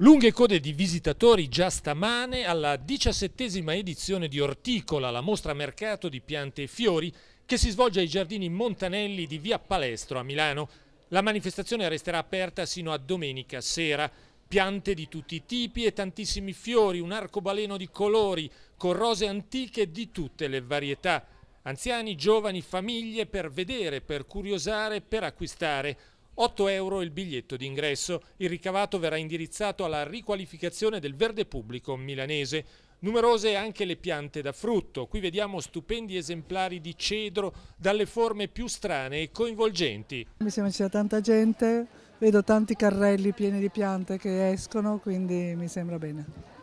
Lunghe code di visitatori già stamane alla diciassettesima edizione di Orticola, la mostra mercato di piante e fiori che si svolge ai giardini Montanelli di via Palestro a Milano. La manifestazione resterà aperta sino a domenica sera. Piante di tutti i tipi e tantissimi fiori, un arcobaleno di colori, con rose antiche di tutte le varietà. Anziani, giovani, famiglie per vedere, per curiosare, per acquistare 8 euro il biglietto d'ingresso. Il ricavato verrà indirizzato alla riqualificazione del verde pubblico milanese. Numerose anche le piante da frutto. Qui vediamo stupendi esemplari di cedro dalle forme più strane e coinvolgenti. Mi sembra ci sia tanta gente, vedo tanti carrelli pieni di piante che escono, quindi mi sembra bene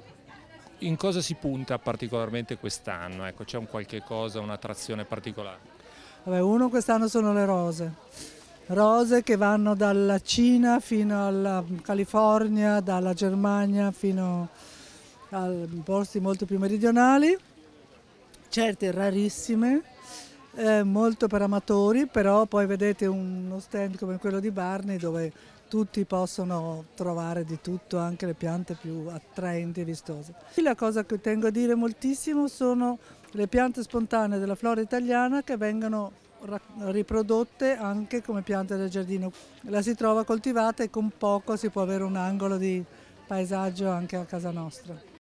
in cosa si punta particolarmente quest'anno? Ecco, c'è un qualche cosa, un'attrazione particolare? Vabbè, uno quest'anno sono le rose rose che vanno dalla Cina fino alla California, dalla Germania fino a posti molto più meridionali, certe rarissime, eh, molto per amatori, però poi vedete uno stand come quello di Barney dove tutti possono trovare di tutto, anche le piante più attraenti e vistose. La cosa che tengo a dire moltissimo sono le piante spontanee della flora italiana che vengono riprodotte anche come piante del giardino. La si trova coltivata e con poco si può avere un angolo di paesaggio anche a casa nostra.